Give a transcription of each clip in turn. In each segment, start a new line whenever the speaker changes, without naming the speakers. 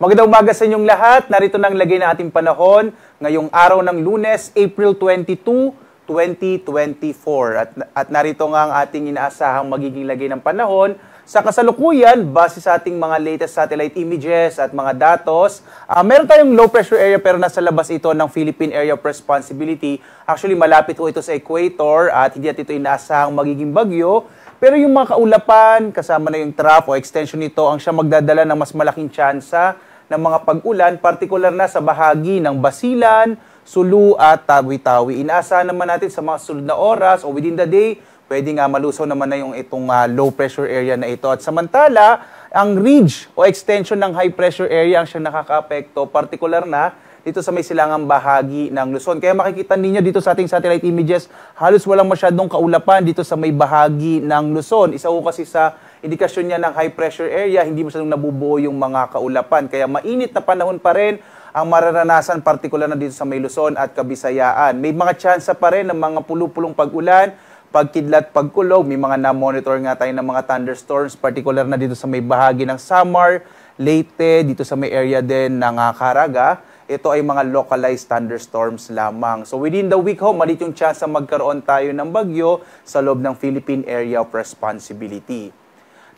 Magandang umaga sa inyong lahat. Narito na ang lagay na ating panahon ngayong araw ng lunes, April 22, 2024. At, at narito nga ang ating inaasahang magiging lagay ng panahon. Sa kasalukuyan, base sa ating mga latest satellite images at mga datos, uh, meron tayong low pressure area pero nasa labas ito ng Philippine Area of Responsibility. Actually, malapit po ito sa equator at hindi natin ito inaasahang magiging bagyo. Pero yung mga kaulapan, kasama na yung trough o extension nito, ang siya magdadala ng mas malaking tsansa ng mga pag-ulan, partikular na sa bahagi ng Basilan, Sulu at Tawi-Tawi. Inaasahan naman natin sa mga sunod na oras o within the day, pwede nga malusaw naman na yung itong uh, low pressure area na ito. At samantala, ang ridge o extension ng high pressure area ang siyang nakakaapekto, partikular na dito sa may silangang bahagi ng Luzon. Kaya makikita ninyo dito sa ating satellite images, halos walang masyadong kaulapan dito sa may bahagi ng Luzon. Isa ko kasi sa indikasyon niya ng high pressure area, hindi masyadong nabubuo yung mga kaulapan. Kaya mainit na panahon pa rin ang mararanasan partikular na dito sa May Luzon at Kabisayaan. May mga tsansa pa rin ng mga pulupulong pag-ulan, pagkidlat, pagkulog. May mga na-monitor nga tayo ng mga thunderstorms, particular na dito sa may bahagi ng Samar, Leyte, dito sa may area din ng ah, Caraga. Ito ay mga localized thunderstorms lamang. So within the week ho, malit yung chance na magkaroon tayo ng bagyo sa loob ng Philippine Area of Responsibility.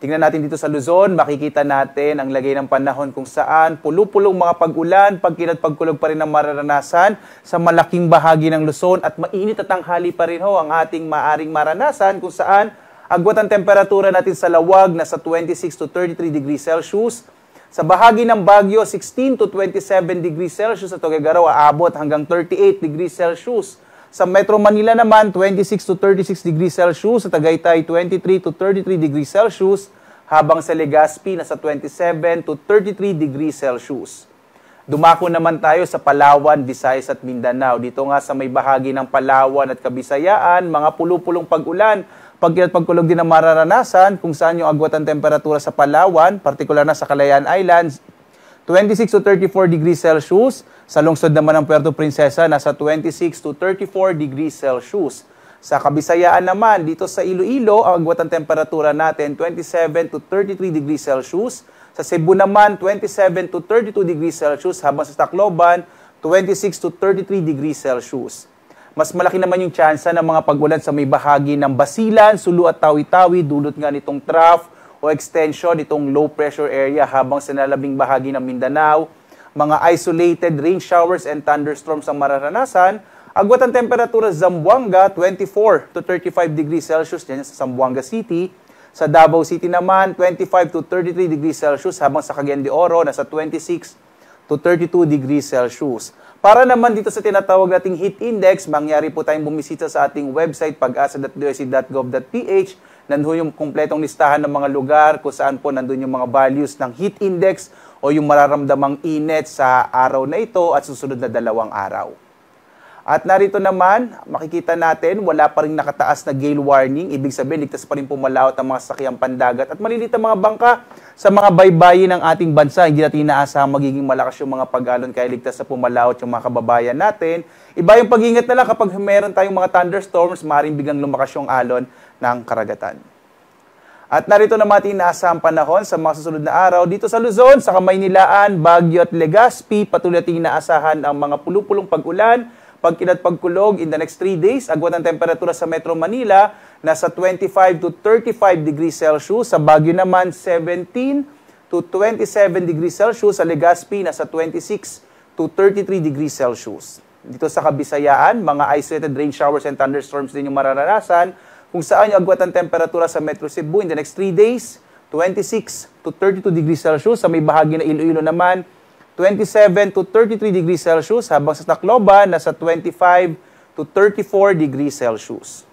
Tingnan natin dito sa Luzon, makikita natin ang lagay ng panahon kung saan pulupulong mga pag-ulan, pagkilat pagkulog pa rin ang mararanasan sa malaking bahagi ng Luzon at mainit at tanghali pa rin ho ang ating maaring maranasan kung saan agwat ang temperatura natin sa lawag na sa 26 to 33 degrees Celsius. Sa bahagi ng Baguio, 16 to 27 degrees Celsius at Tugigaraw aabot hanggang 38 degrees Celsius. Sa Metro Manila naman, 26 to 36 degrees Celsius. Sa Tagaytay, 23 to 33 degrees Celsius. Habang sa Legazpi, nasa 27 to 33 degrees Celsius. Dumako naman tayo sa Palawan, Visayas at Mindanao. Dito nga sa may bahagi ng Palawan at Kabisayaan, mga pulupulong pag-ulan, at pagkulog din ang mararanasan kung saan yung agwat ang temperatura sa Palawan, partikular na sa Calayan Islands, 26 to 34 degrees Celsius. Sa lungsod naman ng Puerto Princesa, nasa 26 to 34 degrees Celsius. Sa Kabisayaan naman, dito sa Iloilo, ang agwat ng temperatura natin 27 to 33 degrees Celsius. Sa Cebu naman, 27 to 32 degrees Celsius, habang sa Tacloban, 26 to 33 degrees Celsius. Mas malaki naman yung tsansa ng mga pagulan sa may bahagi ng Basilan, Sulu at Tawi-Tawi, dulot nga nitong trough o extension itong low pressure area habang sa nalabing bahagi ng Mindanao, mga isolated rain showers and thunderstorms ang mararanasan. Agwat ang temperatura sa Zamboanga, 24 to 35 degrees Celsius dyan sa Zamboanga City. Sa Davao City naman, 25 to 33 degrees Celsius habang sa Cagayan de Oro, nasa 26 to 32 degrees Celsius. Para naman dito sa tinatawag nating heat index, mangyari po tayong bumisita sa ating website pag-asa.usa.gov.ph Nandun yung kumpletong listahan ng mga lugar kung saan po nandun yung mga values ng heat index o yung mararamdamang init sa araw na ito at susunod na dalawang araw. At narito naman, makikita natin, wala pa rin nakataas na gale warning. Ibig sabihin, ligtas pa rin pumalawat ang mga sakyang pandagat at maliliit ang mga bangka sa mga baybayin ng ating bansa. Hindi natin inaasa magiging malakas yung mga pag-alon kaya ligtas sa pumalawat yung mga kababayan natin. Iba yung pag-ingat na lang kapag meron tayong mga thunderstorms, maaaring biglang lumakas yung alon ng karagatan. At narito naman ating inaasa panahon sa mga susunod na araw dito sa Luzon, sa Kamaynilaan, Baguio at Legazpi. Patuloy nating inaasahan ang mga pulupulong pag-ulan Pagkilat pagkulog in the next 3 days, agwat ang temperatura sa Metro Manila nasa 25 to 35 degrees Celsius. Sa Baguio naman 17 to 27 degrees Celsius. Sa Legazpi nasa 26 to 33 degrees Celsius. Dito sa Kabisayaan, mga isolated rain showers and thunderstorms din yung mararanasan kung saan yung agwat ang temperatura sa Metro Cebu in the next 3 days, 26 to 32 degrees Celsius. Sa may bahagi na Iloilo naman, 27 to 33 degrees Celsius habang sa Tacloban nasa 25 to 34 degrees Celsius.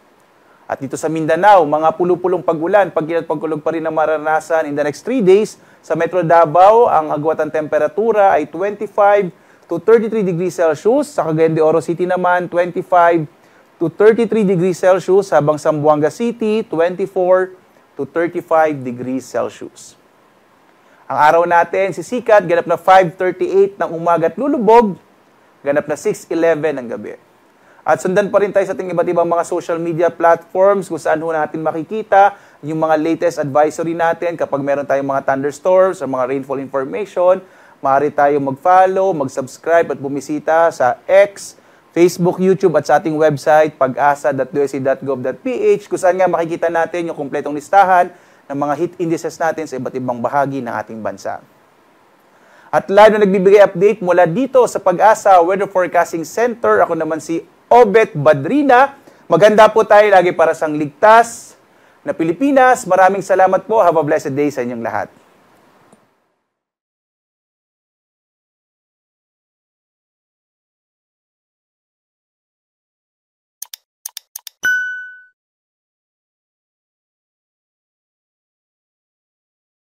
At dito sa Mindanao, mga pulupulong pag-ulan, pagulan, pagkilat pagkulog pa rin ang maranasan in the next 3 days. Sa Metro Davao, ang agwatan temperatura ay 25 to 33 degrees Celsius. Sa Cagayan de Oro City naman, 25 to 33 degrees Celsius. Habang sa Buanga City, 24 to 35 degrees Celsius. Ang araw natin, sisikat, ganap na 5.38 ng umaga at lulubog, ganap na 6.11 ng gabi. At sundan pa rin tayo sa ating iba't ibang mga social media platforms kung saan ho natin makikita yung mga latest advisory natin kapag meron tayong mga thunderstorms or mga rainfall information. Maaari tayong mag-follow, mag-subscribe at bumisita sa X, Facebook, YouTube at sa ating website pag e kung saan nga makikita natin yung kumpletong listahan ng mga heat indices natin sa iba't ibang bahagi ng ating bansa. At live na nagbibigay update mula dito sa Pag-asa Weather Forecasting Center, ako naman si Obet Badrina. Maganda po tayo lagi para sa ligtas na Pilipinas. Maraming salamat po. Have a blessed day sa inyong lahat.